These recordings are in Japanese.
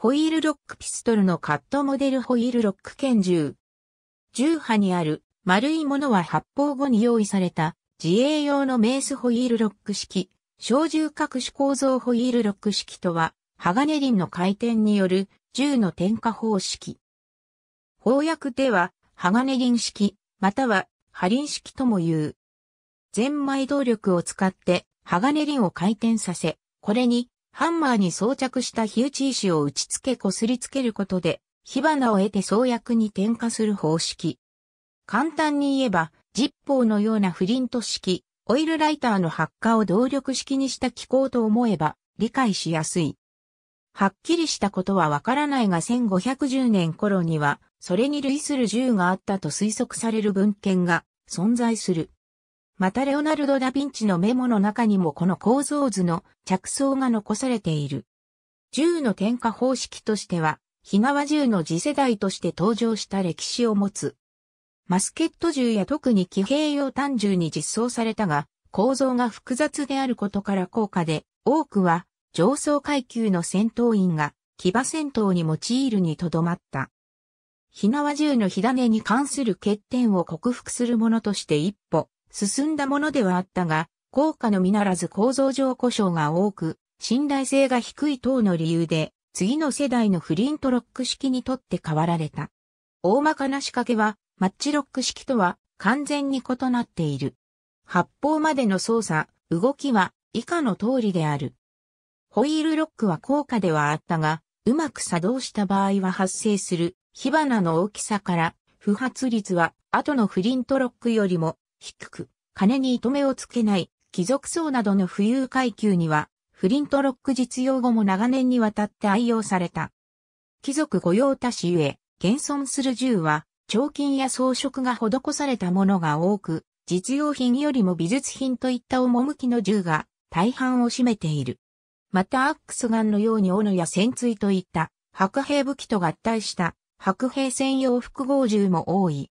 ホイールロックピストルのカットモデルホイールロック拳銃。銃波にある丸いものは発砲後に用意された自衛用のメースホイールロック式、小銃各種構造ホイールロック式とは、鋼輪の回転による銃の点火方式。砲薬では、鋼輪式、または、波輪式とも言う。全枚動力を使って、鋼輪を回転させ、これにハンマーに装着した火打ち石を打ち付け擦りつけることで、火花を得て創薬に点火する方式。簡単に言えば、ジッポーのようなフリント式、オイルライターの発火を動力式にした機構と思えば理解しやすい。はっきりしたことはわからないが1510年頃には、それに類する銃があったと推測される文献が存在する。またレオナルド・ダ・ヴィンチのメモの中にもこの構造図の着想が残されている。銃の点火方式としては、火縄銃の次世代として登場した歴史を持つ。マスケット銃や特に騎兵用単銃に実装されたが、構造が複雑であることから高価で、多くは上層階級の戦闘員が騎馬戦闘に用いるにとどまった。火縄銃の火種に関する欠点を克服するものとして一歩進んだものではあったが、効果のみならず構造上故障が多く、信頼性が低い等の理由で、次の世代のフリントロック式にとって変わられた。大まかな仕掛けは、マッチロック式とは完全に異なっている。発砲までの操作、動きは以下の通りである。ホイールロックは効果ではあったが、うまく作動した場合は発生する火花の大きさから、不発率は後のフリントロックよりも低く、金に糸目をつけない、貴族層などの富裕階級には、フリントロック実用後も長年にわたって愛用された。貴族御用達ゆえ、現存する銃は、彫金や装飾が施されたものが多く、実用品よりも美術品といった趣の銃が大半を占めている。またアックスガンのように斧や潜水といった白兵武器と合体した白兵専用複合銃も多い。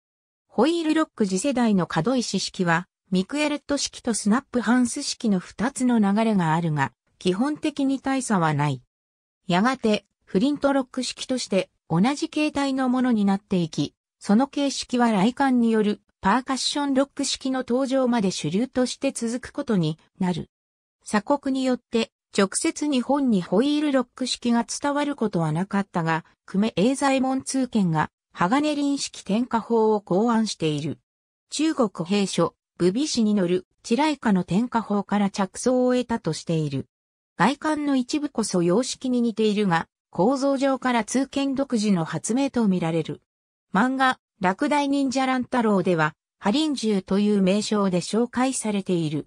ホイールロック次世代の可動石式は、ミクエレット式とスナップハンス式の2つの流れがあるが、基本的に大差はない。やがて、フリントロック式として同じ形態のものになっていき、その形式は来館によるパーカッションロック式の登場まで主流として続くことになる。鎖国によって直接日本にホイールロック式が伝わることはなかったが、久米英左衛門通券が鋼林式点火法を考案している。中国兵書、武備士に乗る地雷カの点火法から着想を得たとしている。外観の一部こそ様式に似ているが、構造上から通見独自の発明とみられる。漫画、落第忍者乱太郎では、ハリン銃という名称で紹介されている。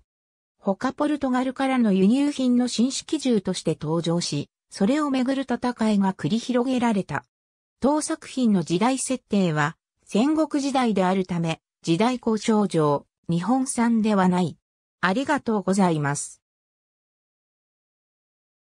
他ポルトガルからの輸入品の新式銃として登場し、それをめぐる戦いが繰り広げられた。当作品の時代設定は戦国時代であるため時代交渉上日本産ではない。ありがとうございます。